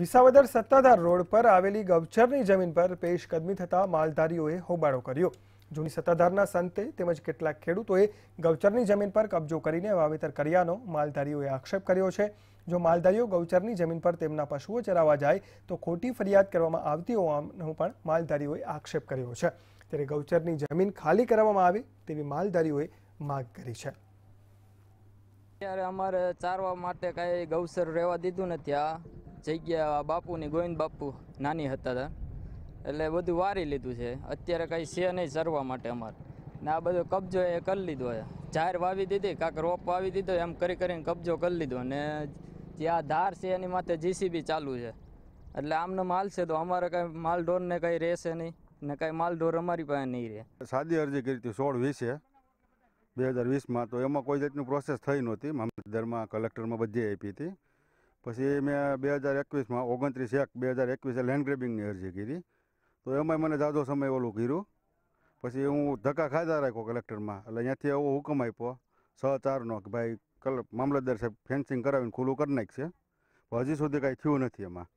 Visavadar Sattadhar road પર આવેલી ગૌચરની જમીન પર પેશકદમી થતા માલધારીઓએ હોબાળો કર્યો જૂની સત્તાધારના સંતે તેમજ કેટલાક ખેડૂતોએ ગૌચરની જમીન પર કબજો કરીને વાવેતર કર્યાનો માલધારીઓએ આક્ષેપ કર્યો છે જો માલધારીઓ ગૌચરની જમીન પર તેમના પશુઓ ચરાવવા જાય તો ખોટી ફરિયાદ કરવામાં આવતી હોવાનો પણ માલધારીઓએ આક્ષેપ કર્યો છે ત્યારે ગૌચરની જમીન ખાલી કરવામાં આવે તેવી માલધારીઓએ માગ કરી છે ત્યારે અમારે ચારવા માટે કાંઈ ગૌચર રહેવા દીધું નથી આ જગ્યા બાપુની ગોવિંદ બાપુ નાની હતા હતા એટલે બધું વારી લીધું છે અત્યારે કાંઈ છે નહીં સરવા માટે અમારે ને આ બધો કબજો એ કરી લીધો છે જાહેર વાવી દીધી કાંક રોપ વાવી દીધો એમ કરી કરીને કબજો કરી લીધો ને જે આ ધાર છે એની માથે જીસીબી ચાલુ છે એટલે આમનો માલ છે તો અમારે કાંઈ માલ ઢોરને કાંઈ રહેશે નહીં ને કાંઈ માલ ઢોર અમારી પાસે નહીં રહે સાદી અરજી કરી હતી સોળ વીસે બે હજાર વીસમાં તો એમાં કોઈ જાતની પ્રોસેસ થઈ નહોતી મામલતદારમાં કલેક્ટરમાં બધી આપી હતી પછી મેં બે હજાર એકવીસમાં ઓગણત્રીસ એક બે હજાર એકવીસે લેન્ડ ગ્રેબિંગની અરજી કરી તો એમાંય મને જાજો સમય ઓલું કર્યું પછી હું ધક્કા ખાધા રાખ્યો કલેક્ટરમાં એટલે અહીંયાથી એવો હુકમ આપ્યો છ ચારનો કે ભાઈ કલ મામલતદાર સાહેબ ફેન્સિંગ કરાવીને ખુલ્લું કરી નાખશે હજી સુધી કાંઈ થયું નથી એમાં